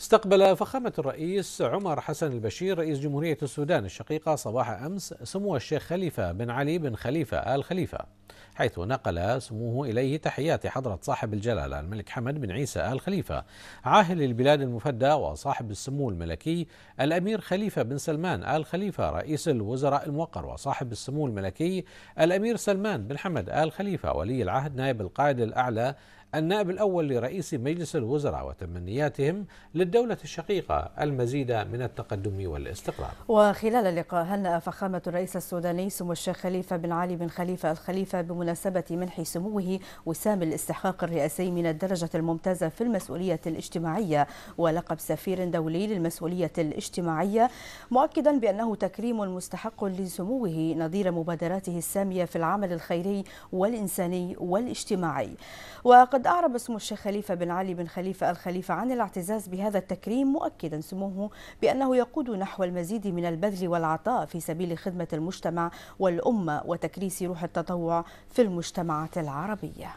استقبل فخامة الرئيس عمر حسن البشير رئيس جمهورية السودان الشقيقة صباح أمس سمو الشيخ خليفة بن علي بن خليفة آل خليفة حيث نقل سموه إليه تحيات حضرة صاحب الجلالة الملك حمد بن عيسى آل خليفة عاهل البلاد المفدى وصاحب السمو الملكي الأمير خليفة بن سلمان آل خليفة رئيس الوزراء الموقر وصاحب السمو الملكي الأمير سلمان بن حمد آل خليفة ولي العهد نائب القائد الأعلى النائب الأول لرئيس مجلس الوزراء وتمنياتهم للدولة الشقيقة المزيد من التقدم والاستقرار وخلال اللقاء هنأ فخامة الرئيس السوداني سمو الشيخ خليفة بن علي بن خليفة الخليفة بمناسبة منح سموه وسام الاستحقاق الرئاسي من الدرجة الممتازة في المسؤولية الاجتماعية ولقب سفير دولي للمسؤولية الاجتماعية مؤكدا بأنه تكريم مستحق لسموه نظير مبادراته السامية في العمل الخيري والإنساني والاجتماعي وقد وقد أعرب اسم الشيخ خليفة بن علي بن خليفة الخليفة عن الاعتزاز بهذا التكريم مؤكدا سموه بأنه يقود نحو المزيد من البذل والعطاء في سبيل خدمة المجتمع والأمة وتكريس روح التطوع في المجتمعات العربية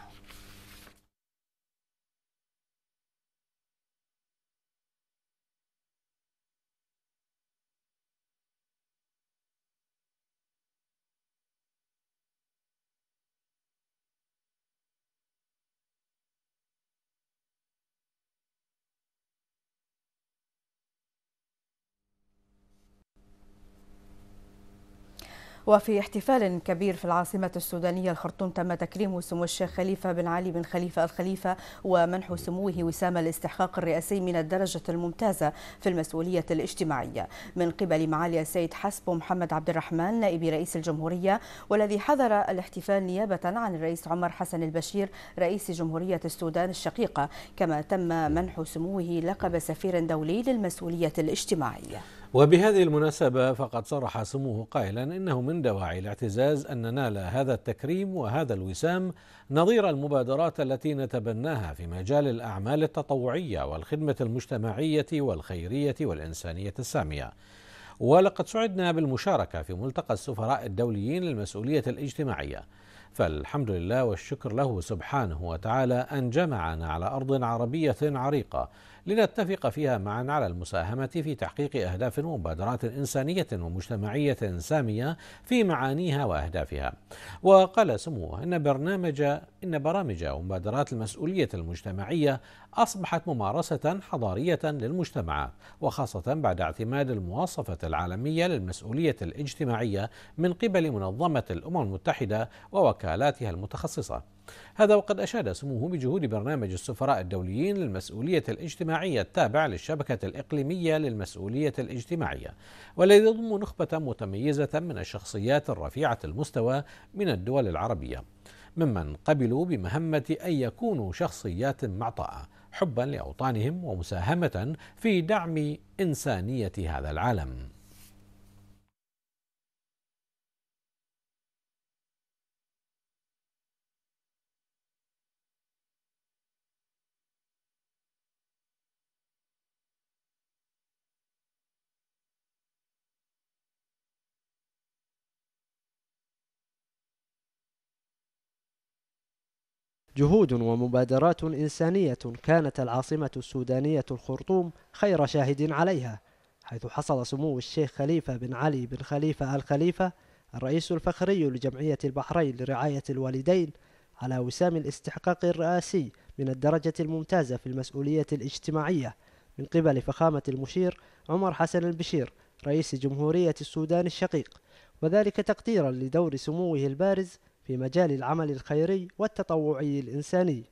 وفي احتفال كبير في العاصمة السودانية الخرطوم تم تكريم سمو الشيخ خليفة بن علي بن خليفة الخليفة ومنح سموه وسام الاستحقاق الرئاسي من الدرجة الممتازة في المسؤولية الاجتماعية من قبل معالي السيد حسب محمد عبد الرحمن نائب رئيس الجمهورية والذي حضر الاحتفال نيابة عن الرئيس عمر حسن البشير رئيس جمهورية السودان الشقيقة كما تم منح سموه لقب سفير دولي للمسؤولية الاجتماعية وبهذه المناسبة فقد صرح سموه قائلا إنه من دواعي الاعتزاز أن نال هذا التكريم وهذا الوسام نظير المبادرات التي نتبناها في مجال الأعمال التطوعية والخدمة المجتمعية والخيرية والإنسانية السامية ولقد سعدنا بالمشاركة في ملتقى السفراء الدوليين للمسؤولية الاجتماعية فالحمد لله والشكر له سبحانه وتعالى أن جمعنا على أرض عربية عريقة لنتفق فيها معا على المساهمة في تحقيق أهداف ومبادرات إنسانية ومجتمعية سامية في معانيها وأهدافها وقال سموه إن برنامج إن برامج ومبادرات المسؤولية المجتمعية أصبحت ممارسة حضارية للمجتمعات وخاصة بعد اعتماد المواصفة العالمية للمسؤولية الاجتماعية من قبل منظمة الأمم المتحدة ووكالاتها المتخصصة هذا وقد أشاد سموه بجهود برنامج السفراء الدوليين للمسؤولية الاجتماعية التابع للشبكة الإقليمية للمسؤولية الاجتماعية والذي يضم نخبة متميزة من الشخصيات الرفيعة المستوى من الدول العربية ممن قبلوا بمهمة أن يكونوا شخصيات معطاءة حبا لأوطانهم ومساهمة في دعم إنسانية هذا العالم جهود ومبادرات إنسانية كانت العاصمة السودانية الخرطوم خير شاهد عليها حيث حصل سمو الشيخ خليفة بن علي بن خليفة الخليفة الرئيس الفخري لجمعية البحرين لرعاية الوالدين على وسام الاستحقاق الرئاسي من الدرجة الممتازة في المسؤولية الاجتماعية من قبل فخامة المشير عمر حسن البشير رئيس جمهورية السودان الشقيق وذلك تقديرا لدور سموه البارز في مجال العمل الخيري والتطوعي الإنساني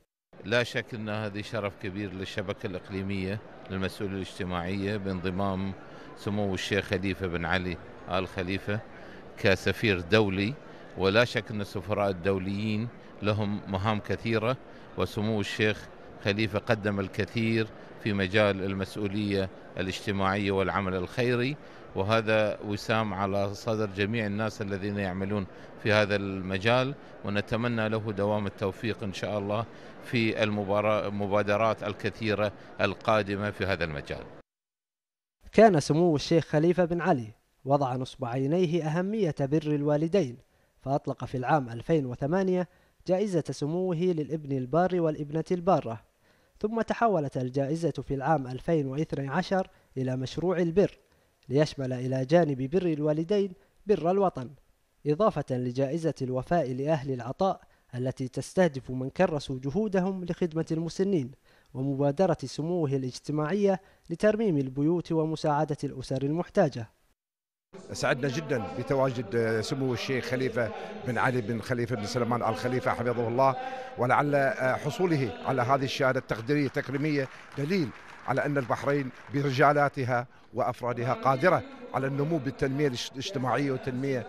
لا شك أن هذه شرف كبير للشبكة الإقليمية للمسؤولية الاجتماعية بانضمام سمو الشيخ خليفة بن علي آل خليفة كسفير دولي ولا شك أن السفراء الدوليين لهم مهام كثيرة وسمو الشيخ خليفة قدم الكثير في مجال المسؤولية الاجتماعية والعمل الخيري وهذا وسام على صدر جميع الناس الذين يعملون في هذا المجال ونتمنى له دوام التوفيق ان شاء الله في المبادرات الكثيره القادمه في هذا المجال. كان سمو الشيخ خليفه بن علي وضع نصب عينيه اهميه بر الوالدين فاطلق في العام 2008 جائزه سموه للابن البار والابنه الباره ثم تحولت الجائزه في العام 2012 الى مشروع البر ليشمل إلى جانب بر الوالدين بر الوطن إضافة لجائزة الوفاء لأهل العطاء التي تستهدف من كرسوا جهودهم لخدمة المسنين ومبادرة سموه الاجتماعية لترميم البيوت ومساعدة الأسر المحتاجة سعدنا جدا بتواجد سمو الشيخ خليفه بن علي بن خليفه بن سلمان الخليفة حفظه الله ولعل حصوله على هذه الشهاده التقديريه التكريميه دليل على أن البحرين برجالاتها وأفرادها قادرة على النمو بالتنمية الاجتماعية والتنمية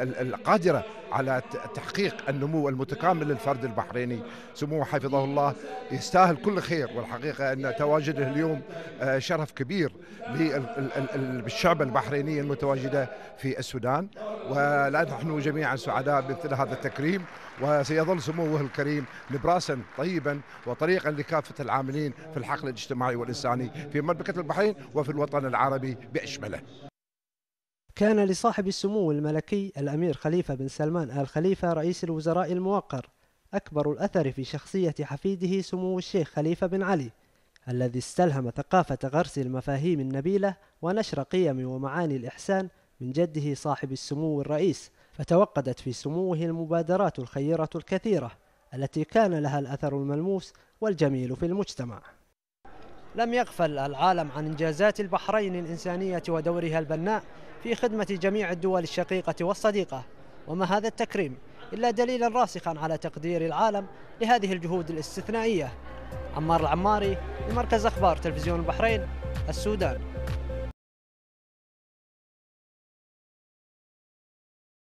القادرة على تحقيق النمو المتكامل للفرد البحريني سموه حفظه الله يستاهل كل خير والحقيقة أن تواجده اليوم آه، شرف كبير للشعب البحريني المتواجدة في السودان ونحن جميعا سعداء بمثل هذا التكريم وسيظل سموه الكريم نبراسا طيبا وطريقا لكافة العاملين في الحقل الاجتماعي والإنساني في مملكة البحرين وفي الوطن العربي بأشمله كان لصاحب السمو الملكي الأمير خليفة بن سلمان آل خليفة رئيس الوزراء الموقر أكبر الأثر في شخصية حفيده سمو الشيخ خليفة بن علي الذي استلهم ثقافة غرس المفاهيم النبيلة ونشر قيم ومعاني الإحسان من جده صاحب السمو الرئيس فتوقدت في سموه المبادرات الخيرة الكثيرة التي كان لها الأثر الملموس والجميل في المجتمع لم يغفل العالم عن إنجازات البحرين الإنسانية ودورها البناء في خدمة جميع الدول الشقيقة والصديقة وما هذا التكريم إلا دليلا راسخا على تقدير العالم لهذه الجهود الاستثنائية عمار العماري لمركز أخبار تلفزيون البحرين السودان